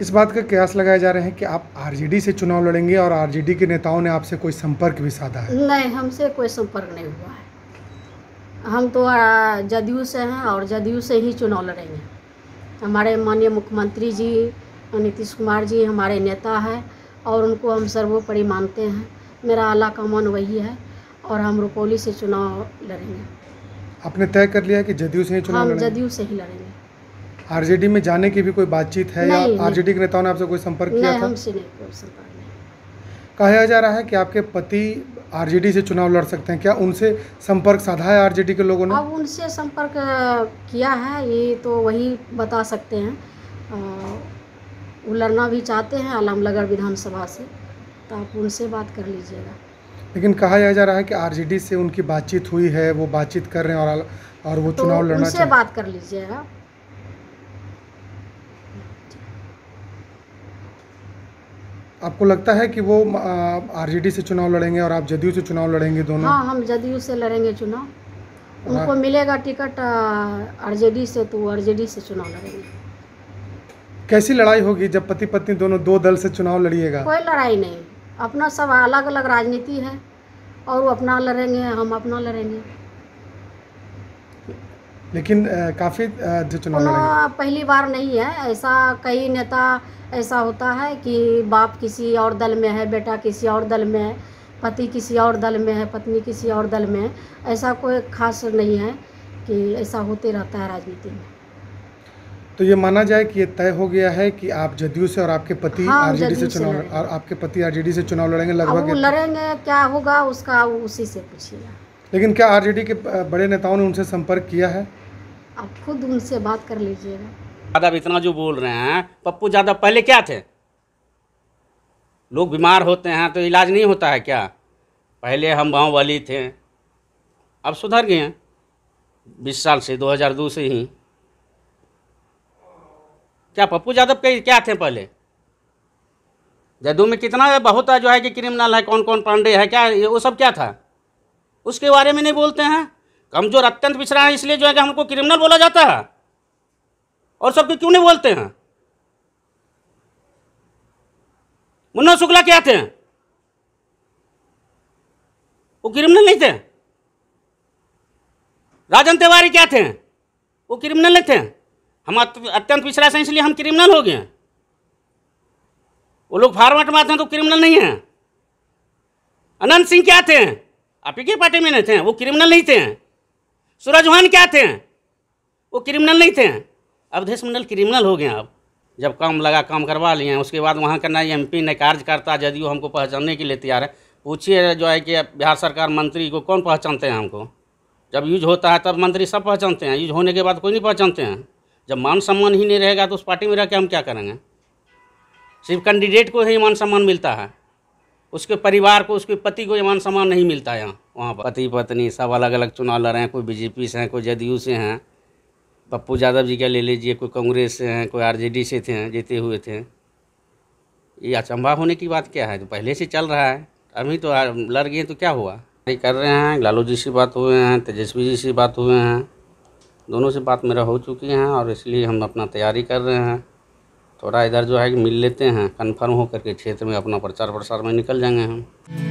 इस बात का कयास लगाए जा रहे हैं कि आप आरजेडी से चुनाव लड़ेंगे और आरजेडी के नेताओं ने आपसे कोई संपर्क भी साधा है नहीं हमसे कोई संपर्क नहीं हुआ है हम तो जदयू से हैं और जदयू से ही चुनाव लड़ेंगे हमारे माननीय मुख्यमंत्री जी नीतीश कुमार जी हमारे नेता हैं और उनको हम सर्वोपरि मानते हैं मेरा आला का मन वही है और हम रुपोली से चुनाव लड़ेंगे आपने तय कर लिया कि जदयू से ही चुनाव हम जदयू से ही लड़ेंगे आरजेडी में जाने की भी कोई बातचीत है या आरजेडी के नेताओं ने आपसे कोई संपर्क किया था कहा जा रहा है कि आपके पति आरजेडी से चुनाव लड़ सकते हैं क्या उनसे संपर्क साधा है आरजेडी के लोगों ने अब उनसे संपर्क किया है ये तो वही बता सकते हैं वो लड़ना भी चाहते हैं आलमनगर विधानसभा से तो आप उनसे बात कर लीजिएगा लेकिन कहा जा रहा है कि आरजेडी से उनकी बातचीत हुई है वो बातचीत कर रहे हैं और और वो तो चुनाव लड़ना उनसे बात कर लीजिएगा आपको लगता है कि वो आरजेडी से चुनाव लड़ेंगे और आप जदयू से चुनाव लड़ेंगे दोनों हाँ हम जदयू से लड़ेंगे चुनाव उनको हाँ। मिलेगा टिकट आरजेडी से तो आरजेडी से चुनाव लड़ेंगे कैसी लड़ाई होगी जब पति पत्नी दोनों दो दल से चुनाव लड़िएगा कोई लड़ाई नहीं अपना सब अलग अलग राजनीति है और वो अपना लड़ेंगे हम अपना लड़ेंगे लेकिन काफ़ी जो चुनाव पहली बार नहीं है ऐसा कई नेता ऐसा होता है कि बाप किसी और दल में है बेटा किसी और दल में है पति किसी और दल में है पत्नी किसी और दल में है ऐसा कोई खास नहीं है कि ऐसा होते रहता है राजनीति में तो ये माना जाए कि ये तय हो गया है कि आप जदयू से और आपके पति हाँ, आरजेडी से चुनाव और आपके पति आरजेडी से चुनाव लड़ेंगे लगभग लड़ेंगे क्या होगा उसका उसी से पूछिएगा लेकिन क्या आरजेडी के बड़े नेताओं ने उनसे संपर्क किया है आप खुद उनसे बात कर लीजिएगा यादव इतना जो बोल रहे हैं पप्पू यादव पहले क्या थे लोग बीमार होते हैं तो इलाज नहीं होता है क्या पहले हम गाँव वाली थे अब सुधर गए हैं बीस साल से 2002 से ही क्या पप्पू यादव के क्या थे पहले जदू में कितना बहुत जो है कि क्रिमिनल है कौन कौन पांडे है क्या ये वो सब क्या था उसके बारे में नहीं बोलते हैं कमजोर अत्यंत पिछड़ा है इसलिए जो है कि हमको क्रिमिनल बोला जाता है और सबके क्यों नहीं बोलते हैं मुन्ना शुक्ला क्या थे वो क्रिमिनल नहीं थे राजन तिवारी क्या थे वो क्रिमिनल नहीं थे हम अत्यंत पिछड़ा से इसलिए हम क्रिमिनल हो गए वो लोग फार्मेट मारते हैं तो क्रिमिनल नहीं है अनंत सिंह क्या थे आप ही के पार्टी में नहीं थे वो क्रिमिनल नहीं थे सूरज वहान क्या थे वो क्रिमिनल नहीं थे अवधेश मंडल क्रिमिनल हो गए अब जब काम लगा काम करवा लिए हैं उसके बाद वहाँ का ना एम पी नहीं कार्यकर्ता जदयू हमको पहचानने के लिए तैयार है पूछिए जो है कि बिहार सरकार मंत्री को कौन पहचानते हैं हमको जब यूज होता है तब मंत्री सब पहचानते हैं यूज होने के बाद कोई नहीं पहचानते हैं जब मान सम्मान ही नहीं रहेगा तो उस पार्टी में रह के हम क्या करेंगे सिर्फ कैंडिडेट को ही मान सम्मान मिलता है उसके परिवार को उसके पति को ईमान सम्मान नहीं मिलता यहाँ वहाँ पर पति पत्नी सब अलग अलग चुनाव लड़ रहे हैं कोई बीजेपी से हैं कोई जदयू से हैं पप्पू यादव जी का ले लीजिए कोई कांग्रेस से हैं कोई आरजेडी से थे जीते हुए थे ये अचंभा होने की बात क्या है तो पहले से चल रहा है अभी तो लड़ गए तो क्या हुआ नहीं कर रहे हैं लालू जी से बात हुए हैं तेजस्वी जी से बात हुए हैं दोनों से बात मेरा हो चुकी है और इसलिए हम अपना तैयारी कर रहे हैं थोड़ा इधर जो है मिल लेते हैं कन्फर्म होकर के क्षेत्र में अपना प्रचार प्रसार में निकल जाएंगे हम